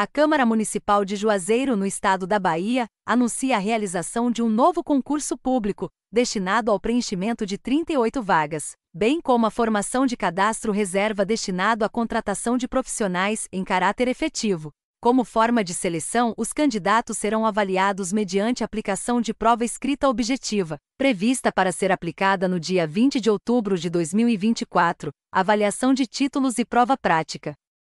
A Câmara Municipal de Juazeiro, no estado da Bahia, anuncia a realização de um novo concurso público, destinado ao preenchimento de 38 vagas, bem como a formação de cadastro reserva destinado à contratação de profissionais em caráter efetivo. Como forma de seleção, os candidatos serão avaliados mediante aplicação de prova escrita objetiva, prevista para ser aplicada no dia 20 de outubro de 2024, avaliação de títulos e prova prática.